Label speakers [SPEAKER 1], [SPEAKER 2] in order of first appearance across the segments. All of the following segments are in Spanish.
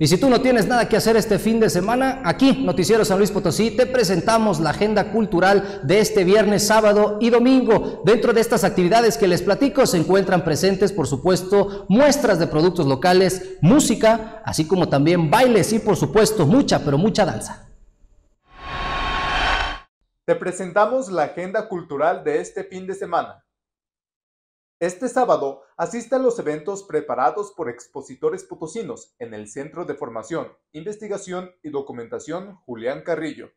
[SPEAKER 1] Y si tú no tienes nada que hacer este fin de semana, aquí, Noticiero San Luis Potosí, te presentamos la agenda cultural de este viernes, sábado y domingo. Dentro de estas actividades que les platico se encuentran presentes, por supuesto, muestras de productos locales, música, así como también bailes y, por supuesto, mucha, pero mucha danza.
[SPEAKER 2] Te presentamos la agenda cultural de este fin de semana. Este sábado asiste a los eventos preparados por expositores potosinos en el Centro de Formación, Investigación y Documentación Julián Carrillo.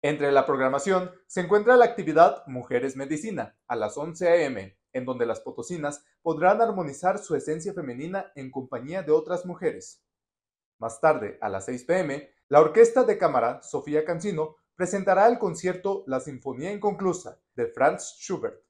[SPEAKER 2] Entre la programación se encuentra la actividad Mujeres Medicina a las 11 a.m., en donde las potosinas podrán armonizar su esencia femenina en compañía de otras mujeres. Más tarde, a las 6 p.m., la Orquesta de Cámara Sofía Cancino presentará el concierto La Sinfonía Inconclusa de Franz Schubert.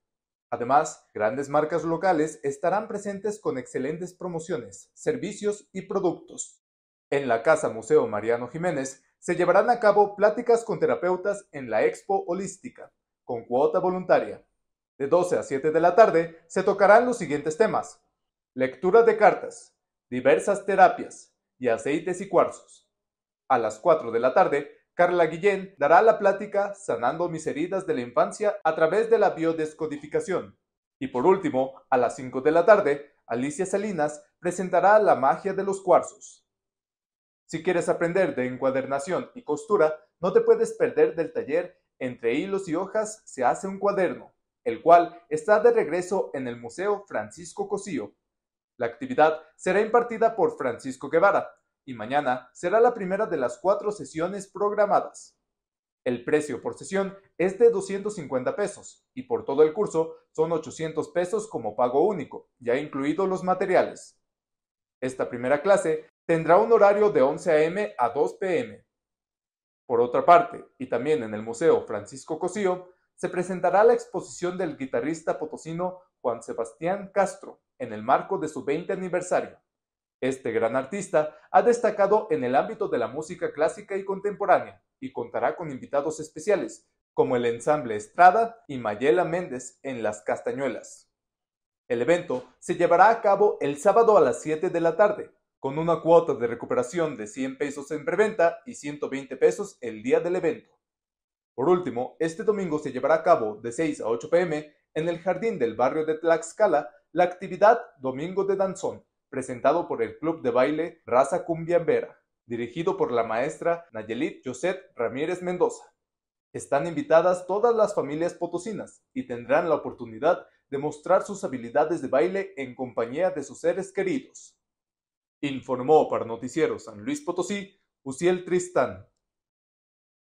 [SPEAKER 2] Además, grandes marcas locales estarán presentes con excelentes promociones, servicios y productos. En la Casa Museo Mariano Jiménez se llevarán a cabo pláticas con terapeutas en la Expo Holística, con cuota voluntaria. De 12 a 7 de la tarde se tocarán los siguientes temas. Lectura de cartas, diversas terapias y aceites y cuarzos. A las 4 de la tarde Carla Guillén dará la plática Sanando mis heridas de la infancia a través de la biodescodificación. Y por último, a las 5 de la tarde, Alicia Salinas presentará La magia de los cuarzos. Si quieres aprender de encuadernación y costura, no te puedes perder del taller Entre hilos y hojas se hace un cuaderno, el cual está de regreso en el Museo Francisco Cosío. La actividad será impartida por Francisco Guevara, y mañana será la primera de las cuatro sesiones programadas. El precio por sesión es de 250 pesos y por todo el curso son 800 pesos como pago único, ya incluidos los materiales. Esta primera clase tendrá un horario de 11 a.m. a 2 p.m. Por otra parte, y también en el Museo Francisco Cosío, se presentará la exposición del guitarrista potosino Juan Sebastián Castro en el marco de su 20 aniversario. Este gran artista ha destacado en el ámbito de la música clásica y contemporánea y contará con invitados especiales, como el ensamble Estrada y Mayela Méndez en Las Castañuelas. El evento se llevará a cabo el sábado a las 7 de la tarde, con una cuota de recuperación de 100 pesos en preventa y 120 pesos el día del evento. Por último, este domingo se llevará a cabo de 6 a 8 pm en el jardín del barrio de Tlaxcala la actividad Domingo de Danzón, presentado por el Club de Baile Raza Cumbia Vera, dirigido por la maestra Nayelit Josep Ramírez Mendoza. Están invitadas todas las familias potosinas y tendrán la oportunidad de mostrar sus habilidades de baile en compañía de sus seres queridos. Informó para Noticiero San Luis Potosí, Uciel Tristán.